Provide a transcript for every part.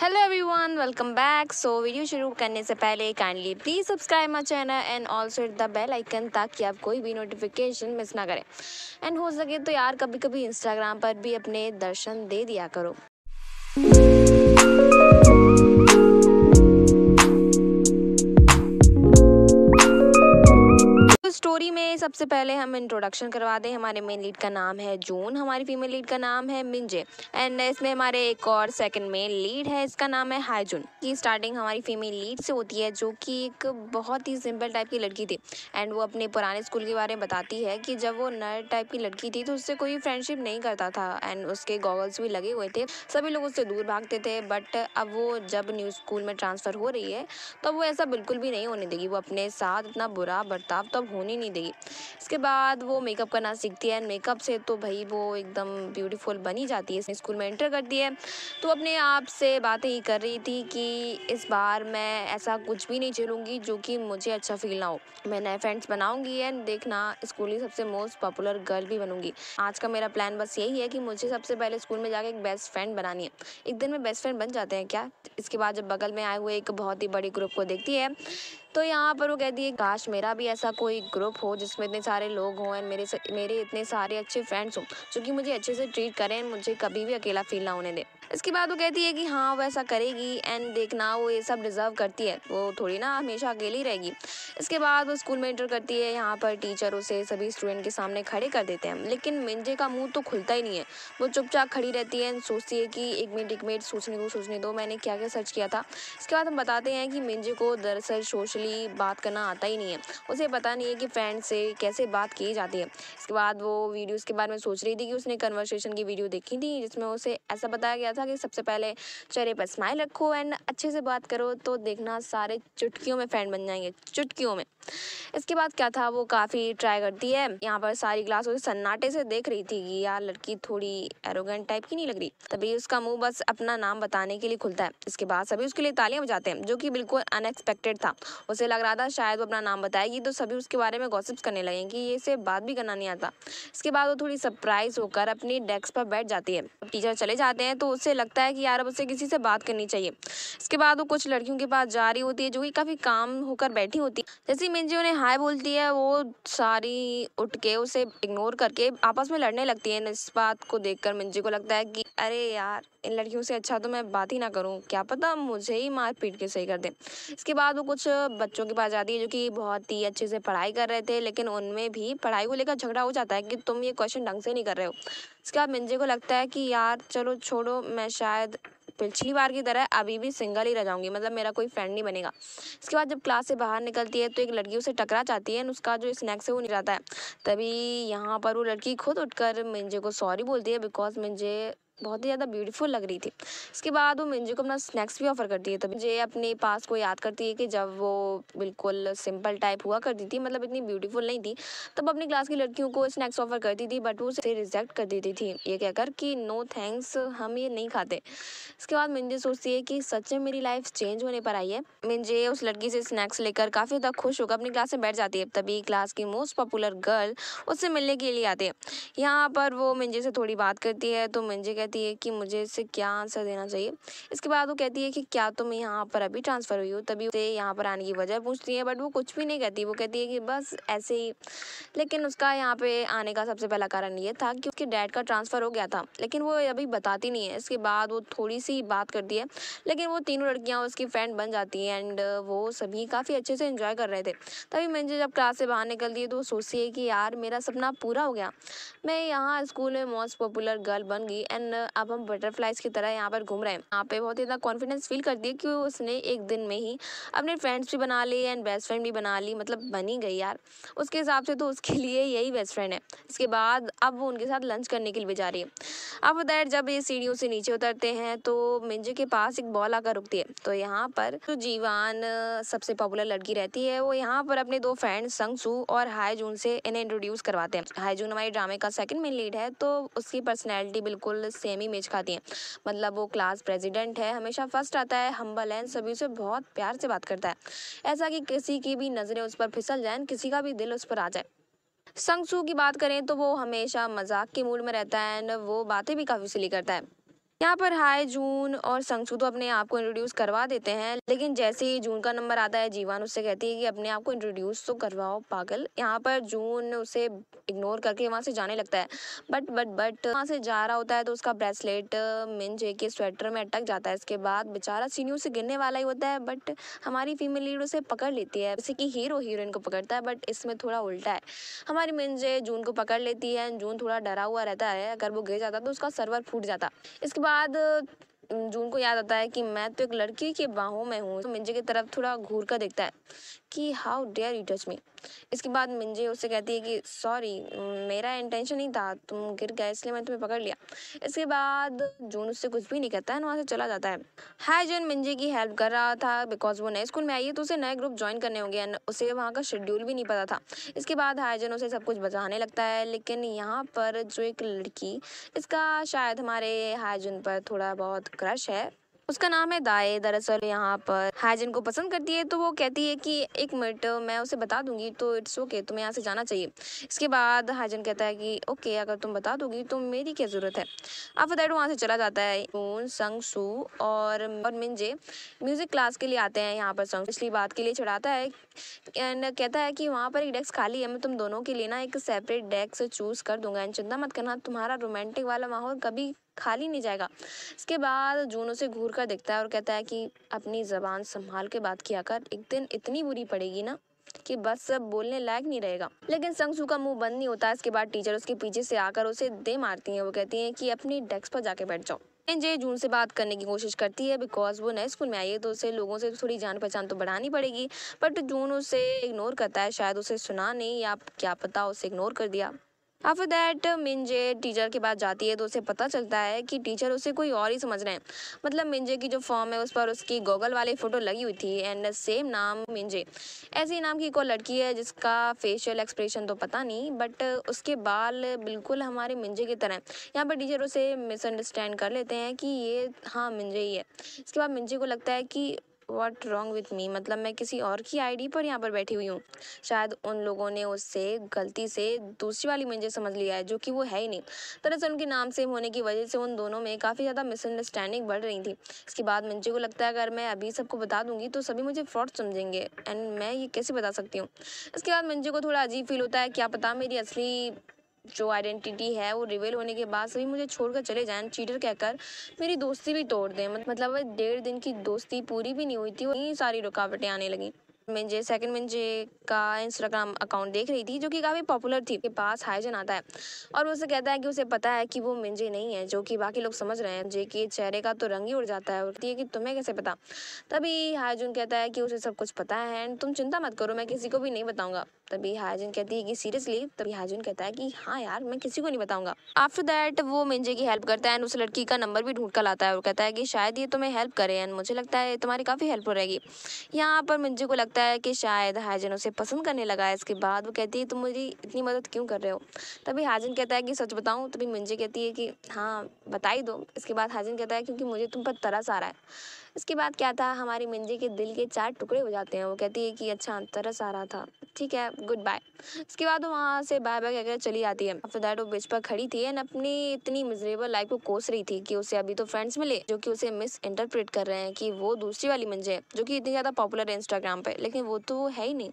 hello everyone welcome back so video शुरू करने से पहले kindly please subscribe my channel and also hit the bell icon ताकि आप कोई भी नोटिफिकेशन मिस ना करें एंड हो सके तो यार कभी कभी इंस्टाग्राम पर भी अपने दर्शन दे दिया करो तो स्टोरी में सबसे पहले हम इंट्रोडक्शन करवा दें हमारे मेन लीड का नाम है जून हमारी फीमेल लीड का नाम है मिंजे एंड इसमें हमारे एक और सेकंड मेल लीड है इसका नाम है हाईजुन की स्टार्टिंग हमारी फीमेल लीड से होती है जो कि एक बहुत ही सिंपल टाइप की लड़की थी एंड वो अपने पुराने स्कूल के बारे में बताती है कि जब वो नए टाइप की लड़की थी तो उससे कोई फ्रेंडशिप नहीं करता था एंड उसके गॉगल्स भी लगे हुए थे सभी लोग उससे दूर भागते थे बट अब वो जब न्यू स्कूल में ट्रांसफ़र हो रही है तो वो ऐसा बिल्कुल भी नहीं होने देगी वो अपने साथ इतना बुरा बर्ताव तब होने नहीं देगी इसके बाद वो मेकअप करना सीखती है मेकअप से तो भाई वो एकदम ब्यूटीफुल बनी जाती है स्कूल में एंटर करती है तो अपने आप से बातें ही कर रही थी कि इस बार मैं ऐसा कुछ भी नहीं झेलूँगी जो कि मुझे अच्छा फील ना हो मैं नए फ्रेंड्स बनाऊँगी एंड देखना स्कूल की सबसे मोस्ट पॉपुलर गर्ल भी बनूंगी आज का मेरा प्लान बस यही है कि मुझे सबसे पहले स्कूल में जाकर एक बेस्ट फ्रेंड बनानी है एक दिन में बेस्ट फ्रेंड बन जाते हैं क्या इसके बाद जब बगल में आए हुए एक बहुत ही बड़ी ग्रुप को देखती है तो यहाँ पर वो कहती है काश मेरा भी ऐसा कोई ग्रुप हो जिसमें इतने सारे लोग हों एंड मेरे मेरे इतने सारे अच्छे फ्रेंड्स हों जो कि मुझे अच्छे से ट्रीट करें मुझे कभी भी अकेला फील ना होने दें इसके बाद वो कहती है कि हाँ वो ऐसा करेगी एंड देखना वो ये सब डिज़र्व करती है वो थोड़ी ना हमेशा अकेली रहेगी इसके बाद वो स्कूल में इंटर करती है यहाँ पर टीचर उसे सभी स्टूडेंट के सामने खड़े कर देते हैं लेकिन मिंजे का मुँह तो खुलता ही नहीं है वो चुपचाप खड़ी रहती है एंड सोचती है कि एक मिनट एक मिनट सोचने दो सोचने दो मैंने क्या क्या सर्च किया था इसके बाद हम बताते हैं कि मिंजे को दरअसल सोशली बात करना आता ही नहीं है उसे पता नहीं है कि फ्रेंड से कैसे बात की जाती है इसके बाद वो वीडियोज़ के बारे में सोच रही थी कि उसने कन्वर्सेशन की वीडियो देखी थी जिसमें उसे ऐसा बताया गया था कि सबसे पहले चेहरे पर स्माइल रखो एंड अच्छे से बात करो तो देखना सारे चुटकियों में फ्रेंड बन जाएंगे चुटकियों में इसके बाद क्या था वो काफ़ी ट्राई करती है यहाँ पर सारी क्लास उसे सन्नाटे से देख रही थी कि यार लड़की थोड़ी एरोगेंट टाइप की नहीं लग रही तभी उसका मुंह बस अपना नाम बताने के लिए खुलता है इसके बाद सभी उसके लिए तालियां बजाते हैं जो कि बिल्कुल अनएक्सपेक्टेड था उसे लग रहा था शायद वो अपना नाम बताएगी तो सभी उसके बारे में गॉसिप्स करने लगे कि ये इसे बात भी करना नहीं आता इसके बाद वो थोड़ी सरप्राइज होकर अपनी डेस्क पर बैठ जाती है टीचर चले जाते हैं तो उसे उसे लगता है कि यार अब उसे किसी से बात करनी चाहिए इसके बाद वो कुछ लड़कियों के पास जा रही होती है जो कि काफ़ी काम होकर बैठी होती है जैसे मिंजी उन्हें हाय बोलती है वो सारी उठ के उसे इग्नोर करके आपस में लड़ने लगती है इस बात को कर मिंजी को लगता है कि अरे यार इन लड़कियों से अच्छा तो मैं बात ही ना करूँ क्या पता मुझे ही मार पीट के सही कर दें इसके बाद वो कुछ बच्चों के पास जाती है जो कि बहुत ही अच्छे से पढ़ाई कर रहे थे लेकिन उनमें भी पढ़ाई को लेकर झगड़ा हो जाता है कि तुम ये क्वेश्चन ढंग से नहीं कर रहे हो इसके बाद मिंजे को लगता है कि यार चलो छोड़ो मैं शायद पिछली बार की तरह अभी भी सिंगल ही रह जाऊंगी मतलब मेरा कोई फ्रेंड नहीं बनेगा इसके बाद जब क्लास से बाहर निकलती है तो एक लड़की उसे टकरा चाहती है उसका जो स्नैक्स है वो नहीं जाता है तभी यहाँ पर वो लड़की खुद उठकर मिंजे को सॉरी बोलती है बिकॉज मिंजे बहुत ही ज़्यादा ब्यूटीफुल लग रही थी इसके बाद वो मिंजू को अपना स्नैक्स भी ऑफर करती है तो मुझे अपने पास को याद करती है कि जब वो बिल्कुल सिंपल टाइप हुआ करती थी मतलब इतनी ब्यूटीफुल नहीं थी तब अपनी क्लास की लड़कियों को स्नैक्स ऑफर करती थी बट वो उसे रिजेक्ट कर देती थी ये कहकर कि नो थैंक्स हम ये नहीं खाते इसके बाद मिंजे सोचती है कि सच में मेरी लाइफ चेंज होने पर आई है मिंजे उस लड़की से स्नैक्स लेकर काफ़ी ज़्यादा खुश होकर अपनी क्लास में बैठ जाती है तभी क्लास की मोस्ट पॉपुलर गर्ल उससे मिलने के लिए आती है यहाँ पर वो मिंजे से थोड़ी बात करती है तो मिंजे कहते कहती है कि मुझे इससे क्या आंसर देना चाहिए इसके बाद वो कहती है कि क्या तुम यहाँ पर अभी ट्रांसफ़र हुई हो तभी उसे यहाँ पर आने की वजह पूछती है बट वो कुछ भी नहीं कहती वो कहती है कि बस ऐसे ही लेकिन उसका यहाँ पे आने का सबसे पहला कारण ये था कि उसके डैड का ट्रांसफ़र हो गया था लेकिन वो अभी बताती नहीं है इसके बाद वो थोड़ी सी बात करती है लेकिन वो तीनों लड़कियाँ उसकी फ्रेंड बन जाती हैं एंड वो सभी काफ़ी अच्छे से इन्जॉय कर रहे थे तभी मैंने जब क्लास से बाहर निकल दिए तो वो सोचती है कि यार मेरा सपना पूरा हो गया मैं यहाँ स्कूल में मोस्ट पॉपुलर गर्ल बन गई एंड अब हम बटरफ्लाइज की तरह यहाँ पर घूम रहे हैं यहाँ पे बहुत इतना कॉन्फिडेंस फील कर दिया कि उसने एक दिन में ही अपने फ्रेंड्स भी बना लिए एंड बेस्ट फ्रेंड भी बना ली मतलब बनी गई यार उसके हिसाब से तो उसके लिए यही बेस्ट फ्रेंड है इसके बाद अब वो उनके साथ लंच करने के लिए भी जा रही है अब दैट जब ये सीढ़ियों से नीचे उतरते हैं तो मिंजे के पास एक बॉल आकर रुकती है तो यहाँ पर जो जीवान सबसे पॉपुलर लड़की रहती है वो यहाँ पर अपने दो फ्रेंड संगसू और हाईजून से इन्हें इंट्रोड्यूस करवाते हैं हाईजून हमारे ड्रामे का सेकंड मेन लीड है तो उसकी पर्सनैलिटी बिल्कुल सेम ही मेज खाती हैं मतलब वो क्लास प्रेजिडेंट है हमेशा फर्स्ट आता है हम्बल है सभी से बहुत प्यार से बात करता है ऐसा कि किसी की भी नज़रें उस पर फिसल जाए किसी का भी दिल उस पर आ जाए संगसू की बात करें तो वो हमेशा मजाक के मूड में रहता है एंड वो बातें भी काफ़ी सिली करता है यहाँ पर हाय जून और संगसू तो अपने आप को इंट्रोड्यूस करवा देते हैं लेकिन जैसे ही जून का नंबर आता है जीवान उससे कहती है कि अपने आप को इंट्रोड्यूस तो करवाओ पागल यहाँ पर जून उसे इग्नोर करके वहाँ से जाने लगता है बट बट बट वहाँ से जा रहा होता है तो उसका ब्रेसलेट मिन जे के स्वेटर में अटक जाता है इसके बाद बेचारा सीनियो से गिरने वाला ही होता है बट हमारी फीमेल लीड उसे पकड़ लेती है जैसे कि हीरो हीरोइन को पकड़ता है बट इसमें थोड़ा उल्टा है हमारी मिन जे जून को पकड़ लेती है जून थोड़ा डरा हुआ रहता है अगर वो गिर जाता तो उसका सर्वर फूट जाता इसके बाद जून को याद आता है कि मैं तो एक लड़की के बाहों में हूँ तो मिंजे की तरफ थोड़ा घूर कर देखता है कि how dare you touch me इसके बाद मिंजे उससे कहती है कि सॉरी मेरा इंटेंशन नहीं था तुम गिर गए इसलिए मैंने तुम्हें पकड़ लिया इसके बाद जून उससे कुछ भी नहीं कहता है वहाँ से चला जाता है हाई जून मिंजे की हेल्प कर रहा था बिकॉज वो नए स्कूल में आई है तो उसे नए ग्रुप ज्वाइन करने होंगे एंड उसे वहाँ का शेड्यूल भी नहीं पता था इसके बाद हाइजन उसे सब कुछ बचाने लगता है लेकिन यहाँ पर जो एक लड़की इसका शायद हमारे हाइजन पर थोड़ा बहुत क्रश है उसका नाम है दाए दरअसल यहाँ पर हाइजन को पसंद करती है तो वो कहती है कि एक मिनट मैं उसे बता दूंगी तो इट्स ओके तुम्हें यहाँ से जाना चाहिए इसके बाद हाइजन कहता है कि ओके अगर तुम बता दोगी तो मेरी क्या ज़रूरत है अब दैट वहाँ से चला जाता है संग सू और और मिंजे म्यूज़िक क्लास के लिए आते हैं यहाँ पर संग पिछली बात के लिए चढ़ाता है एंड कहता है कि वहाँ पर एक डेस्क खाली है मैं तुम दोनों के लिए ना एक सेपरेट डेस्क चूज़ कर दूंगा एंड चिंता मत करना तुम्हारा रोमांटिक वाला माहौल कभी खाली नहीं जाएगा इसके बाद जूनो से घूर कर देखता है और कहता है कि अपनी ज़बान संभाल के बात किया कर एक दिन इतनी बुरी पड़ेगी ना कि बस सब बोलने लायक नहीं रहेगा लेकिन संगसू का मुंह बंद नहीं होता इसके बाद टीचर उसके पीछे से आकर उसे दे मारती हैं वो कहती हैं कि अपनी डेस्क पर जाके बैठ जाओ जे जून से बात करने की कोशिश करती है बिकॉज वो नए स्कूल में आई है तो उसे लोगों से थोड़ी जान पहचान तो बढ़ानी पड़ेगी बट जून उसे इग्नोर करता है शायद उसे सुना नहीं या क्या पता उसे इग्नोर कर दिया आफ्टर दैट मिंजे टीचर के पास जाती है तो उसे पता चलता है कि टीचर उसे कोई और ही समझ रहे हैं मतलब मिंजे की जो फॉर्म है उस पर उसकी गूगल वाली फ़ोटो लगी हुई थी एंड सेम नाम मिंजे ऐसे ही नाम की एक और लड़की है जिसका फेशियल एक्सप्रेशन तो पता नहीं बट उसके बाल बिल्कुल हमारे मिंजे की तरह हैं यहाँ पर टीचर उसे मिसअंडरस्टैंड कर लेते हैं कि ये हाँ मिंजे ही है इसके बाद मिंजे को लगता है कि वॉट रॉन्ग विथ मी मतलब मैं किसी और की आईडी पर यहाँ पर बैठी हुई हूँ शायद उन लोगों ने उससे गलती से दूसरी वाली मंजिल समझ लिया है जो कि वो है ही नहीं दरअसल उनके नाम सेम होने की वजह से उन दोनों में काफ़ी ज़्यादा मिसअंडरस्टैंडिंग बढ़ रही थी इसके बाद मुझे को लगता है अगर मैं अभी सबको बता दूंगी तो सभी मुझे फ्रॉड समझेंगे एंड मैं ये कैसे बता सकती हूँ इसके बाद मुझे को थोड़ा अजीब फील होता है क्या पता मेरी असली जो आइडेंटिटी है वो रिवील होने के बाद सभी मुझे छोड़कर चले जाएं चीटर कहकर मेरी दोस्ती भी तोड़ दें मतलब डेढ़ दिन की दोस्ती पूरी भी नहीं हुई थी वही सारी रुकावटें आने लगी मैं जे सेकंड मैं जे का इंस्टाग्राम अकाउंट देख रही थी जो कि काफ़ी पॉपुलर थी के पास हाइजन आता है और उसे कहता है कि उसे पता है कि वो मिंजे नहीं है जो कि बाकी लोग समझ रहे हैं जे के चेहरे का तो रंग ही उड़ जाता है उड़ती है कि तुम्हें कैसे पता तभी हाइजून कहता है कि उसे सब कुछ पता है एंड तुम चिंता मत करो मैं किसी को भी नहीं बताऊँगा तभी हाजिन कहती है कि सीरियसली तभी हाजिन कहता है कि हाँ यार मैं किसी को नहीं बताऊंगा आफ्टर दैट वो मिंजे की हेल्प करता है एंड उस लड़की का नंबर भी ढूंढ कर लाता है और कहता है कि शायद ये तुम्हें हेल्प करे एंड मुझे लगता है तुम्हारी काफ़ी हेल्प हो रहेगी यहाँ पर मिंजे को लगता है कि शायद हाजिन उसे पसंद करने लगा है इसके बाद वो कहती है तुम मुझे इतनी मदद क्यों कर रहे हो तभी हाजिन कहता है कि सच बताऊँ तभी मिंजे कहती है कि हाँ बता ही दो इसके बाद हाजिन कहता है क्योंकि मुझे तुम पर तरस आ रहा है उसके बाद क्या था हमारी मिंजी के दिल के चार टुकड़े हो जाते हैं वो कहती है कि अच्छा तरस आ रहा था ठीक है गुड बाय उसके बाद वो वहाँ से बाय बाय कहकर चली आती है आफ्टर दैट वो बिच पर खड़ी थी एंड अपनी इतनी मिजरेबल लाइफ को कोस रही थी कि उसे अभी तो फ्रेंड्स मिले जो कि उसे मिस इंटरप्रेट कर रहे हैं कि वो दूसरी वाली मंजे है जो कि इतनी ज़्यादा पॉपुलर है इंस्टाग्राम पर लेकिन वो तो है ही नहीं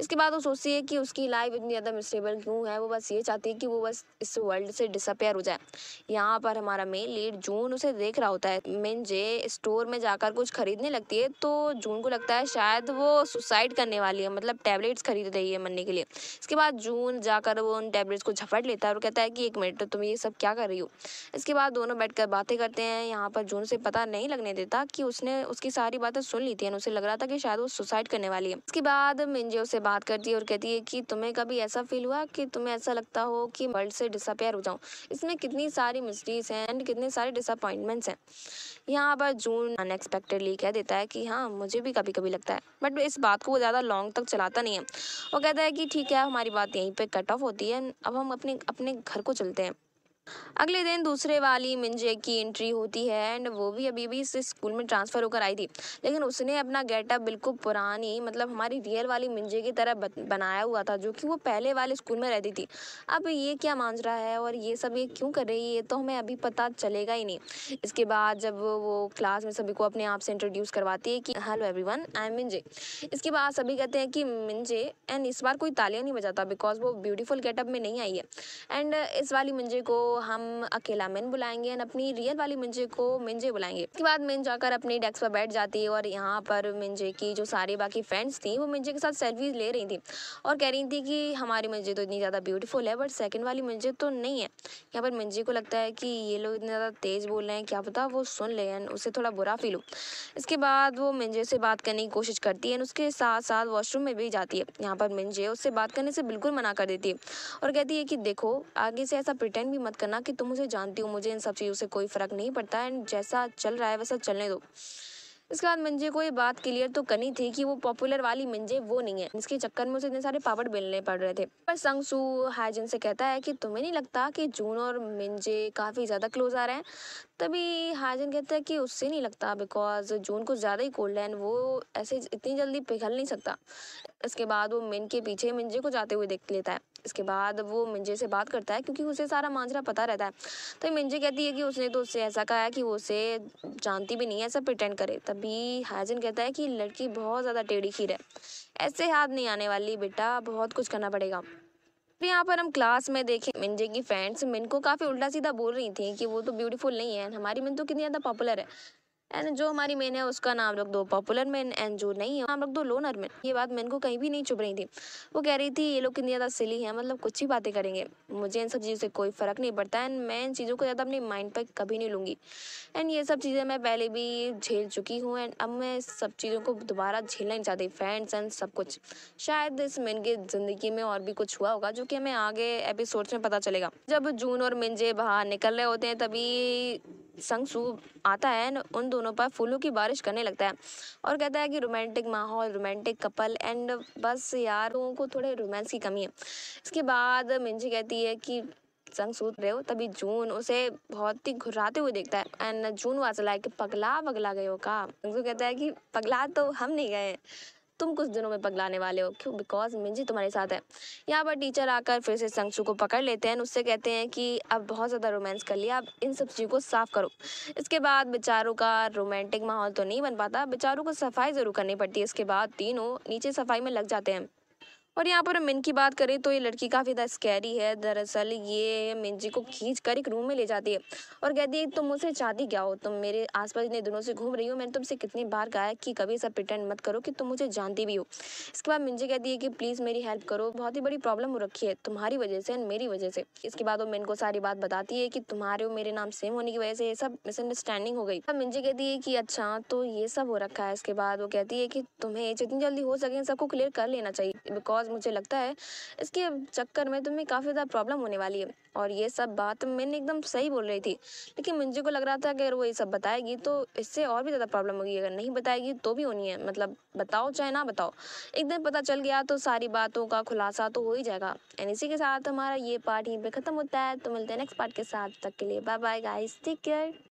इसके बाद वो सोचती है कि उसकी लाइफ इतनी ज़्यादा मिजरेबल क्यों है वो बस ये चाहती है कि वो बस इस वर्ल्ड से डिसअपेयर हो जाए यहाँ पर हमारा मेन लीड जून उसे देख रहा होता है मिंजे जे स्टोर में जा जाकर कुछ खरीदने लगती है तो जून को लगता है शायद वो सुसाइड करने वाली है मतलब टैबलेट्स खरीद रही है मरने के लिए इसके बाद जून जाकर वो उन टैबलेट्स को झपट लेता है और कहता है कि एक मिनट तुम ये सब क्या कर रही हो इसके बाद दोनों बैठ कर बातें करते हैं यहाँ पर जून से पता नहीं लगने देता कि उसने उसकी सारी बातें सुन ली थी उसे लग रहा था कि शायद वो सुसाइड करने वाली है इसके बाद मिंजे उससे बात करती है और कहती है कि तुम्हें कभी ऐसा फील हुआ कि तुम्हें ऐसा लगता हो कि वर्ल्ड से डिसअपेयर हो जाऊँ इसमें कितनी सारी मिस्ट्रीज हैं एंड कितने सारे डिसअपॉइंटमेंट्स हैं यहाँ पर जून अनएक्सपेक्टेडली कह देता है कि हाँ मुझे भी कभी कभी लगता है बट इस बात को वो ज़्यादा लॉन्ग तक चलाता नहीं है वो कहता है कि ठीक है हमारी बात यहीं पर कट ऑफ होती है अब हम अपने अपने घर को चलते हैं अगले दिन दूसरे वाली मिंजे की एंट्री होती है एंड वो भी अभी भी इस स्कूल में ट्रांसफ़र होकर आई थी लेकिन उसने अपना गेटअप बिल्कुल पुरानी मतलब हमारी रियल वाली मिंजे की तरह बनाया हुआ था जो कि वो पहले वाले स्कूल में रहती थी अब ये क्या मान रहा है और ये सब ये क्यों कर रही है तो हमें अभी पता चलेगा ही नहीं इसके बाद जब वो क्लास में सभी को अपने आप से इंट्रोड्यूस करवाती है कि hello everyone I am मिंजे इसके बाद सभी कहते हैं कि मिंजे एंड इस बार कोई तालियाँ नहीं बजाता बिकॉज वो ब्यूटीफुल गेटअप में नहीं आई है एंड इस वाली मिंजे को हम अकेला मिन बुलाएंगे एंड अपनी रियल वाली मिंजे को मिंजे बुलाएंगे इसके बाद मिन जाकर अपनी डेस्क पर बैठ जाती है और यहाँ पर मिंजे की जो सारी बाकी फ्रेंड्स थी वो मिंजे के साथ सेल्फी ले रही थी और कह रही थी कि हमारी मिंजे तो इतनी ज़्यादा ब्यूटीफुल है बट सेकेंड वाली मिंजे तो नहीं है यहाँ पर मिंजे को लगता है कि ये लोग इतने ज़्यादा तेज़ बोल रहे हैं क्या पता वो सुन ले एंड उसे थोड़ा बुरा फील हो इसके बाद वो मिंजे से बात करने की कोशिश करती है एंड उसके साथ साथ वॉशरूम में भी जाती है यहाँ पर मिंजे उससे बात करने से बिल्कुल मना कर देती है और कहती है कि देखो आगे से ऐसा प्रिटेंड भी मत करना कि तुम उसे जानती हो मुझे इन सब चीज़ों से कोई फ़र्क नहीं पड़ता एंड जैसा चल रहा है वैसा चलने दो इसके बाद मिंजे को ये बात क्लियर तो करनी थी कि वो पॉपुलर वाली मिंजे वो नहीं है इसके चक्कर में उसे इतने सारे पापड़ बेलने पड़ रहे थे पर संगसू हाइजिन से कहता है कि तुम्हें नहीं लगता कि जून और मिंजे काफ़ी ज़्यादा क्लोज आ रहे हैं तभी हाइजिन कहता है कि उससे नहीं लगता बिकॉज जून को ज़्यादा ही कोल्ड है वो ऐसे इतनी जल्दी पिघल नहीं सकता इसके बाद वो मिन के पीछे मिंजे को जाते हुए देख लेता है इसके बाद वो मिंजे से बात करता है क्योंकि उसे सारा मांजरा पता रहता है तो मिंजे कहती है कि उसने तो उससे ऐसा कहा है कि वो उसे जानती भी नहीं है ऐसा प्रिटेंड करे तभी हाजन कहता है कि लड़की बहुत ज़्यादा टेढ़ी खीर है ऐसे हाथ नहीं आने वाली बेटा बहुत कुछ करना पड़ेगा फिर यहाँ पर हम क्लास में देखें मिंजे की फ्रेंड्स मिन को काफ़ी उल्टा सीधा बोल रही थी कि वो तो ब्यूटीफुल नहीं है हमारी मिन तो कितनी ज़्यादा पॉपुलर है एंड जो हमारी मेन है उसका नाम रख दो पॉपुलर मेन एंड जो नहीं है नाम रख दो लोनर मेन ये बात मेन को कहीं भी नहीं चुप रही थी वो कह रही थी ये लोग कितनी ज़्यादा सिली है मतलब कुछ ही बातें करेंगे मुझे इन सब चीज़ों से कोई फ़र्क नहीं पड़ता एंड मैं इन चीज़ों को ज़्यादा अपने माइंड पर कभी नहीं लूँगी एंड ये सब चीज़ें मैं पहले भी झेल चुकी हूँ एंड अब मैं सब चीज़ों को दोबारा झेलना नहीं चाहती फ्रेंड्स एंड सब कुछ शायद इस मेन की ज़िंदगी में और भी कुछ हुआ होगा जो कि हमें आगे एपिसोड्स में पता चलेगा जब जून और मिंजे बाहर निकल रहे होते हैं तभी संगसू आता है एंड उन दोनों पर फूलों की बारिश करने लगता है और कहता है कि रोमांटिक माहौल रोमांटिक कपल एंड बस यार लोगों को थोड़े रोमांस की कमी है इसके बाद मिंजी कहती है कि संग सूत रहे हो तभी जून उसे बहुत ही घुराते हुए देखता है एंड जून वाचला है कि पगला पगला गए हो का कहता है कि पगला तो हम नहीं गए तुम कुछ दिनों में पगलाने वाले हो क्यों बिकॉज मिंजी तुम्हारे साथ है यहाँ पर टीचर आकर फिर से संगसू को पकड़ लेते हैं उससे कहते हैं कि अब बहुत ज़्यादा रोमांस कर लिया अब इन सब चीज़ों को साफ़ करो इसके बाद बेचारों का रोमांटिक माहौल तो नहीं बन पाता बेचारों को सफाई ज़रूर करनी पड़ती है इसके बाद तीनों नीचे सफाई में लग जाते हैं और यहाँ पर मिन की बात करें तो ये लड़की काफ़ी ज़्यादा स्कैरी है दरअसल ये मिन जी को खींच कर एक रूम में ले जाती है और कहती है तुम मुझसे चाहती क्या हो तुम मेरे आसपास इतने दिनों से घूम रही हो मैंने तुमसे कितनी बार कहा है कि कभी ऐसा प्रिटेंड मत करो कि तुम मुझे जानती भी हो इसके बाद मिन जी कहती है कि प्लीज़ मेरी हेल्प करो बहुत ही बड़ी प्रॉब्लम हो रखी है तुम्हारी वजह से एंड मेरी वजह से इसके बाद वो मिन को सारी बात बताती है कि तुम्हारे और मेरे नाम सेम होने की वजह से ये सब मिसअंडरस्टैंडिंग हो गई अब मिन जी कहती है कि अच्छा तो ये सब हो रखा है इसके बाद वो कहती है कि तुम्हें जितनी जल्दी हो सके सबको क्लियर कर लेना चाहिए बिकॉज बिकॉज मुझे लगता है इसके चक्कर में तुम्हें काफ़ी ज़्यादा प्रॉब्लम होने वाली है और ये सब बात मैंने एकदम सही बोल रही थी लेकिन मुझे को लग रहा था कि अगर वो ये सब बताएगी तो इससे और भी ज़्यादा प्रॉब्लम होगी अगर नहीं बताएगी तो भी होनी है मतलब बताओ चाहे ना बताओ एक दिन पता चल गया तो सारी बातों का खुलासा तो हो ही जाएगा एंड इसी के साथ हमारा ये पार्ट यहीं पर ख़त्म होता है तो मिलते हैं नेक्स्ट पार्ट के साथ तक के लिए bye bye guys take care